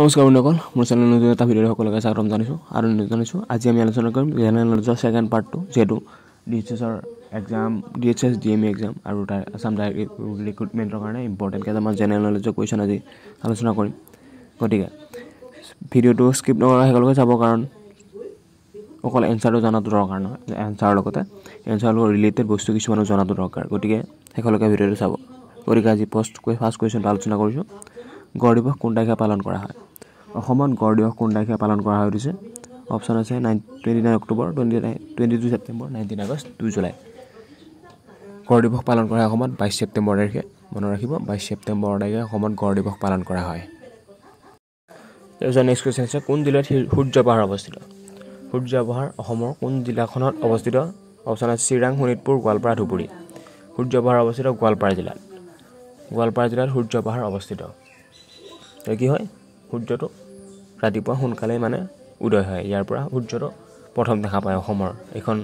নমস্কাৰ বন্ধুসকল মোৰ চেনেল নতুন এটা ভিডিঅ'ত সকলোকে স্বাগতম জনাইছোঁ আৰু নতুন জানিছোঁ আজি আমি আলোচনা কৰিম জেনেৰেল নলেজৰ ছেকেণ্ড পাৰ্টটো যিহেতু ডি এইচ এছৰ exam D H S D M E exam আৰু তাৰ আছাম ডাইৰেক্ট ৰিক্ৰুটমেণ্টৰ কাৰণে ইম্পৰ্টেণ্ট কেইটামান জেনেৰেল নলেজৰ কুৱেশ্যন আজি আলোচনা কৰিম গতিকে ভিডিঅ'টো স্কিপ নকৰা সেইলৈকে চাব কাৰণ অকল এনচাৰটো জনাটো দৰকাৰ নহয় এনচাৰৰ লগতে এনচাৰৰ লগত ৰিলেটেড বস্তু কিছুমানো জনাটো দৰকাৰ গতিকে সেইলৈকে ভিডিঅ'টো চাব গতিকে আজি ফাৰ্ষ্ট ফাৰ্ষ্ট কুৱেশ্যনটো আলোচনা কৰিছোঁ গড় দিৱস কোন তাৰিখে পালন কৰা হয় অসমত গড় দিৱস কোন তাৰিখে পালন কৰা হয় সুধিছে অপশ্যন আছে nine twenty nine October twenty nine twenty two September nineteen August two July গড় দিৱস পালন কৰা হয় অসমত বাইছ ছেপ্টেম্বৰ তাৰিখে মনত ৰাখিব বাইছ ছেপ্টেম্বৰ তাৰিখে অসমত গড় দিৱস পালন কৰা হয় তাৰপিছত নেক্সট কুৱেশ্যন আছে কোন জিলাত সূৰ্য পাহাৰ অৱস্থিত সূৰ্য পাহাৰ অসমৰ কোন জিলাখনত অৱস্থিত অপশ্যন আছে চিৰাং শোণিতপুৰ গোৱালপাৰা ধুবুৰী সূৰ্য পাহাৰ অৱস্থিত গোৱালপাৰা জিলাত গোৱালপাৰা জিলাত সূৰ্য পাহাৰ অৱস্থিত কি হয় সূৰ্যটো ৰাতিপুৱা সোনকালেই মানে উদয় হয় ইয়াৰ পৰা সূৰ্যটো প্ৰথম দেখা পায় অসমৰ এইখন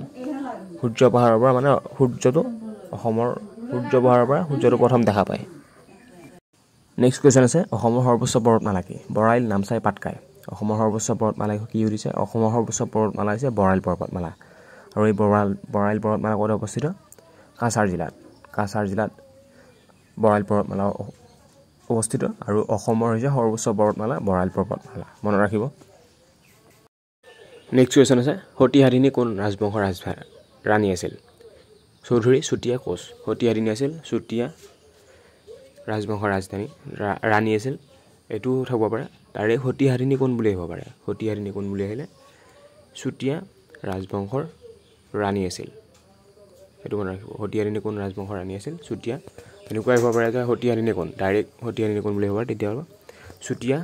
সূৰ্য পাহাৰৰ পৰা মানে সূৰ্যটো অসমৰ সূৰ্য পাহাৰৰ পৰা সূৰ্যটো প্ৰথম দেখা পায় নেক্সট কুৱেশ্যন আছে অসমৰ সৰ্বোচ্চ পৰ্বতমালা কি বৰাইল নামচাই পাটকাই অসমৰ সৰ্বোচ্চ পৰ্বতমালাই কি সুধিছে অসমৰ সৰ্বোচ্চ পৰ্বতমালা হৈছে বৰাইল পৰ্বতমালা আৰু এই বৰাল বৰাইল পৰ্বতমালা ক'ত অৱস্থিত কাছাৰ জিলাত কাছাৰ জিলাত বৰাইল পৰ্বতমালা অৱস্থিত আৰু অসমৰ হৈছে সৰ্বোচ্চ পৰ্বতমালা বৰাল পৰ্বতমালা মনত ৰাখিব নেক্সট কুৱেশ্যন আছে সতীহাদিনী কোন ৰাজবংশৰ ৰাজভা ৰাণী আছিল চৌধুৰী চুতীয়া কোচ সতীহাদিনী আছিল চুতীয়া ৰাজবংশৰ ৰাজধানী ৰাণী আছিল এইটো থ'ব পাৰে তাৰে সতীহাদিনী কোন বুলি আহিব পাৰে সতীহাদিনী কোন বুলি আহিলে চুতীয়া ৰাজবংশৰ ৰাণী আছিল সেইটো মনত ৰাখিব সতীয়ানিনী কোন ৰাজবংশৰ ৰাণী আছিল চুতীয়া তেনেকুৱা আহিব পাৰে যে সতীয়ানিনী কোন ডাইৰেক্ট সতীয়ানিনী কোন বুলি আহিব পাৰে তেতিয়া চুতীয়া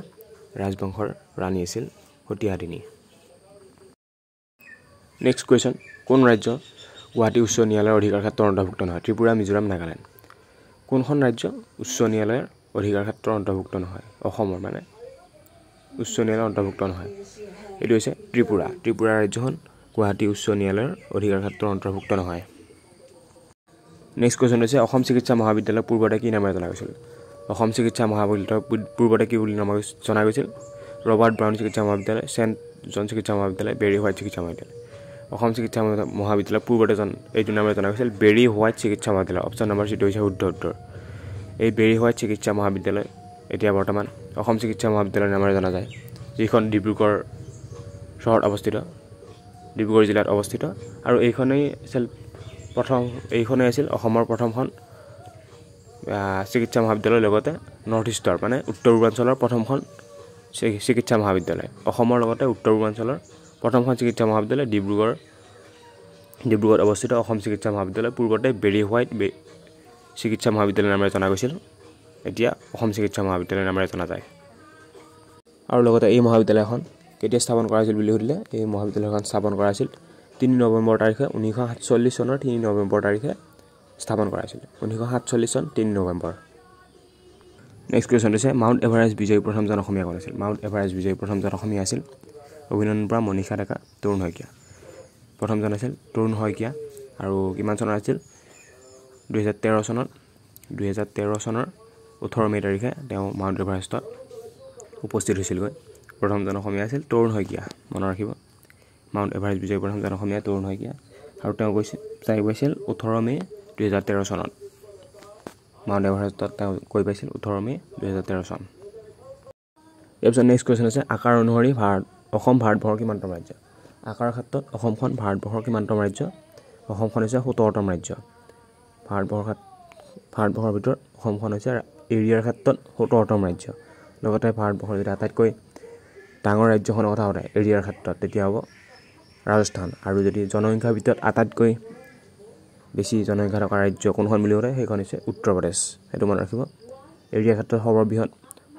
ৰাজবংশৰ ৰাণী আছিল সতীয়াদিনী নেক্সট কুৱেশ্যন কোন ৰাজ্য গুৱাহাটী উচ্চ ন্যায়ালয়ৰ অধিকাৰ ক্ষেত্ৰত অন্তৰ্ভুক্ত নহয় ত্ৰিপুৰা মিজোৰাম নাগালেণ্ড কোনখন ৰাজ্য উচ্চ ন্যায়ালয়ৰ অধিকাৰ ক্ষেত্ৰত অন্তৰ্ভুক্ত নহয় অসমৰ মানে উচ্চ ন্যায়ালয়ৰ অন্তৰ্ভুক্ত নহয় এইটো হৈছে ত্ৰিপুৰা ত্ৰিপুৰা ৰাজ্যখন গুৱাহাটী উচ্চ ন্যায়ালয়ৰ অধিকাৰ ক্ষেত্ৰত অন্তৰ্ভুক্ত নহয় নেক্সট কুৱেশ্যন হৈছে অসম চিকিৎসা মহাবিদ্যালয়ৰ পূৰ্বতে কি নামেৰে জনা গৈছিল অসম চিকিৎসা মহাবিদ্যালয় পূৰ্বতে কি বুলি নামা জনা গৈছিল ৰবাৰ্ট ব্ৰাউন চিকিৎসা মহাবিদ্যালয় ছেণ্ট জন চিকিৎসা মহাবিদ্যালয় বেৰী হোৱাইট চিকিৎসা মহাবিদ্যালয় অসম চিকিৎসা মহাবিদ্যালয়ৰ পূৰ্বতে জন এইটো নামেৰে জনা গৈছিল বেৰী হোৱাইট চিকিৎসা মহাবিদ্যালয় অপশ্যন নম্বৰ চিটো হৈছে শুদ্ধ উত্তৰ এই বেৰী হোৱাইট চিকিৎসা মহাবিদ্যালয় এতিয়া বৰ্তমান অসম চিকিৎসা মহাবিদ্যালয়ৰ নামেৰে জনা যায় যিখন ডিব্ৰুগড় চহৰত অৱস্থিত ডিব্ৰুগড় জিলাত অৱস্থিত আৰু এইখনেই চেল্ফ প্ৰথম এইখনেই আছিল অসমৰ প্ৰথমখন চিকিৎসা মহাবিদ্যালয়ৰ লগতে নৰ্থ ইষ্টৰ মানে উত্তৰ পূৰ্বাঞ্চলৰ প্ৰথমখন চিকিৎসা মহাবিদ্যালয় অসমৰ লগতে উত্তৰ পূৰ্বাঞ্চলৰ প্ৰথমখন চিকিৎসা মহাবিদ্যালয় ডিব্ৰুগড় ডিব্ৰুগড়ত অৱস্থিত অসম চিকিৎসা মহাবিদ্যালয় পূৰ্বতে বেৰী হোৱাইট বে চিকিৎসা মহাবিদ্যালয়ৰ নামেৰে জনা গৈছিল এতিয়া অসম চিকিৎসা মহাবিদ্যালয়ৰ নামেৰে জনা যায় আৰু লগতে এই মহাবিদ্যালয়খন কেতিয়া স্থাপন কৰা হৈছিল বুলি সুধিলে এই মহাবিদ্যালয়খন স্থাপন কৰা হৈছিল তিনি নৱেম্বৰ তাৰিখে ঊনৈছশ সাতচল্লিছ চনৰ তিনি নৱেম্বৰ তাৰিখে স্থাপন কৰা কৰাইছিল ঊনৈছশ সাতচল্লিছ চন তিনি নৱেম্বৰ নেক্সট কুৱেশ্যন হৈছে মাউণ্ট এভাৰেষ্ট বিজয়ী প্ৰথমজন অসমীয়া কোন আছিল মাউণ্ট এভাৰেষ্ট বিজয়ী প্ৰথমজন অসমীয়া আছিল অভিনন্দন পৰা মনীষা ডেকা তৰুণ শইকীয়া প্ৰথমজন আছিল তৰুণ শইকীয়া আৰু কিমান চনৰ আছিল দুহেজাৰ তেৰ চনত দুহেজাৰ তেৰ চনৰ ওঠৰ মে' তাৰিখে তেওঁ মাউণ্ট এভাৰেষ্টত উপস্থিত হৈছিলগৈ প্ৰথমজন অসমীয়া আছিল তৰুণ শইকীয়া মনত ৰাখিব মাউণ্ট এভাৰেষ্ট বিজয় জন অসমীয়া তৰুণ শইকীয়া আৰু তেওঁ গৈছিল তাই পাইছিল ওঠৰ মে' দুহেজাৰ তেৰ চনত মাউণ্ট এভাৰেষ্টত তেওঁ গৈ পাইছিল ওঠৰ মে' দুহেজাৰ তেৰ চন তাৰপিছত নেক্সট কুৱেশ্যন আছে আকাৰ অনুসৰি ভাৰত অসম ভাৰতবৰ্ষৰ কিমানতম ৰাজ্য আকাৰৰ ক্ষেত্ৰত অসমখন ভাৰতবৰ্ষৰ কিমানতম ৰাজ্য অসমখন হৈছে সোতৰতম ৰাজ্য ভাৰতবৰ্ষৰ ক্ষেত্ৰত ভাৰতবৰ্ষৰ ভিতৰত অসমখন হৈছে এৰিয়াৰ ক্ষেত্ৰত সোতৰতম ৰাজ্য লগতে ভাৰতবৰ্ষৰ যদি আটাইতকৈ ডাঙৰ ৰাজ্যখনৰ কথা সোধে এৰিয়াৰ ক্ষেত্ৰত তেতিয়া হ'ব ৰাজস্থান আৰু যদি জনসংখ্যাৰ ভিতৰত আটাইতকৈ বেছি জনসংখ্যা থকা ৰাজ্য কোনখন বুলি ক'লে সেইখন হৈছে উত্তৰ প্ৰদেশ সেইটো মনত ৰাখিব এৰিয়াৰ ক্ষেত্ৰত সৰ্ববৃহৎ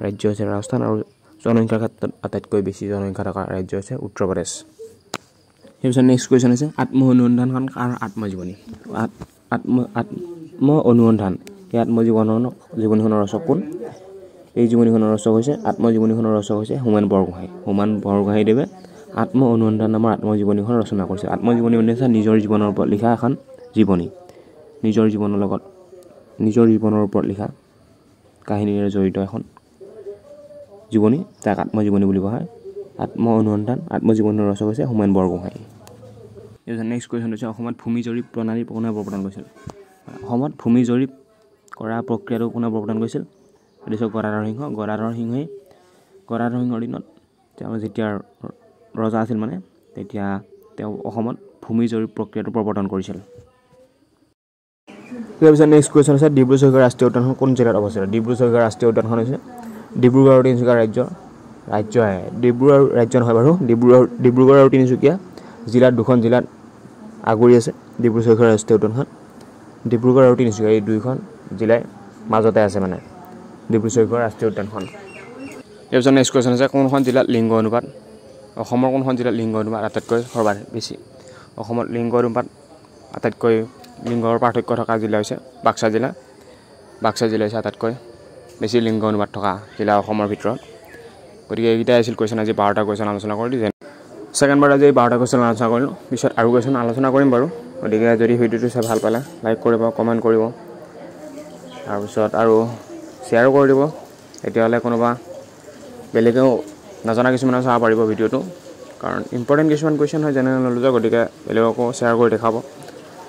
ৰাজ্য হৈছে ৰাজস্থান আৰু জনসংখ্যাৰ ক্ষেত্ৰত আটাইতকৈ বেছি জনসংখ্যা থকা ৰাজ্য হৈছে উত্তৰ প্ৰদেশ তাৰপিছত নেক্সট কুৱেশ্যন হৈছে আত্ম অনুসন্ধানখন আৰু আত্মজীৱনী আত্ম আত্ম অনুসন্ধান এই আত্মজীৱনৰ জীৱনীখনৰ ৰচক কোন এই জীৱনীখনৰ ৰচক হৈছে আত্মজীৱনীখনৰ ৰচক হৈছে হোমেন বৰগোহাঁই হোমেন বৰগোহাঁইদেৱে আত্ম অনুসন্ধান নামৰ আত্মজীৱনীখন ৰচনা কৰিছে আত্মজীৱনী মানে হৈছে নিজৰ জীৱনৰ ওপৰত লিখা এখন জীৱনী নিজৰ জীৱনৰ লগত নিজৰ জীৱনৰ ওপৰত লিখা কাহিনীৰে জড়িত এখন জীৱনী তাক আত্মজীৱনী বুলি কোৱা হয় আত্ম অনুসন্ধান আত্মজীৱনী ৰচক হৈছে হোমেন বৰগোহাঁই নেক্সট কুৱেশ্যন হৈছে অসমত ভূমি জৰীপ প্ৰণালী কোনে প্ৰৱৰ্তন কৰিছিল অসমত ভূমি জৰীপ কৰা প্ৰক্ৰিয়াটো কোনে প্ৰৱৰ্তন কৰিছিল সেইটো হৈছে গদাধৰ সিংহ গদাধৰ সিংহই গদাধৰ সিংহৰ দিনত তেওঁ যেতিয়া ৰজা আছিল মানে তেতিয়া তেওঁ অসমত ভূমি জৰীপ প্ৰক্ৰিয়াটো প্ৰৱৰ্তন কৰিছিল তাৰপিছত নেক্সট কুৱেশ্যন হৈছে ডিব্ৰু চৈখোৱা ৰাষ্ট্ৰীয় উদ্যানখন কোন জিলাত অৱস্থিত ডিব্ৰু চৈখোৱা ৰাষ্ট্ৰীয় উদ্যানখন হৈছে ডিব্ৰুগড় আৰু তিনিচুকীয়া ৰাজ্য ৰাজ্যহে ডিব্ৰুগড় ৰাজ্য নহয় বাৰু ডিব্ৰুগড় ডিব্ৰুগড় আৰু তিনিচুকীয়া জিলাত দুখন জিলাত আগুৰি আছে ডিব্ৰু চৈখোৱা ৰাষ্ট্ৰীয় উদ্যানখন ডিব্ৰুগড় আৰু তিনিচুকীয়া এই দুইখন জিলাই মাজতে আছে মানে ডিব্ৰু চৈখোৱা ৰাষ্ট্ৰীয় উদ্যানখন তাৰপিছত নেক্সট কুৱেশ্যন হৈছে কোনখন জিলাত লিংগ অনুপাত অসমৰ কোনখন জিলাত লিংগ অনুপাত আটাইতকৈ সৰ্বাধিক বেছি অসমত লিংগ অনুপাত আটাইতকৈ লিংগৰ পাৰ্থক্য থকা জিলা হৈছে বাক্সা জিলা বাক্সা জিলা হৈছে আটাইতকৈ বেছি লিংগ অনুপাত থকা জিলা অসমৰ ভিতৰত গতিকে এইকেইটাই আছিল কুৱেশ্যন আজি বাৰটা কুৱেশ্যন আলোচনা কৰিলোঁ যেন ছেকেণ্ড বাৰ আজি এই বাৰটা কুৱেশ্যন আলোচনা কৰিলোঁ পিছত আৰু কুৱেশ্যন আলোচনা কৰিম বাৰু গতিকে যদি ভিডিঅ'টো চাই ভাল পালে লাইক কৰিব কমেণ্ট কৰিব তাৰপিছত আৰু শ্বেয়াৰো কৰি দিব তেতিয়াহ'লে কোনোবা বেলেগেও নজনা কিছুমানে চাব পাৰিব ভিডিঅ'টো কাৰণ ইম্পৰ্টেণ্ট কিছুমান কুৱেশ্যন হয় জেনেৰেল নলেজৰ গতিকে বেলেগকো শ্বেয়াৰ কৰি দেখাব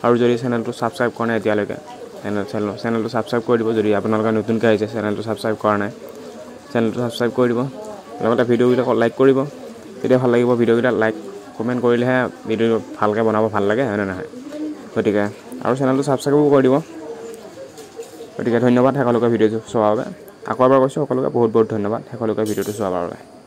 আৰু যদি চেনেলটো ছাবস্ক্ৰাইব কৰা নাই এতিয়ালৈকে চেনেলটো ছাবস্ক্ৰাইব কৰি দিব যদি আপোনালোকে নতুনকৈ আহিছে চেনেলটো ছাবস্ক্ৰাইব কৰা নাই চেনেলটো ছাবস্ক্ৰাইব কৰি দিব লগতে ভিডিঅ'কেইটা লাইক কৰিব তেতিয়া ভাল লাগিব ভিডিঅ'কেইটা লাইক কমেণ্ট কৰিলেহে ভিডিঅ' ভালকৈ বনাব ভাল লাগে হয়নে নহয় গতিকে আৰু চেনেলটো ছাবস্ক্ৰাইবো কৰি দিব গতিকে ধন্যবাদ সকলোকে ভিডিঅ'টো চোৱাৰ বাবে আকৌ এবাৰ কৈছোঁ সকলোকে বহুত বহুত ধন্যবাদ সকলোকে ভিডিঅ'টো চোৱাৰ বাবে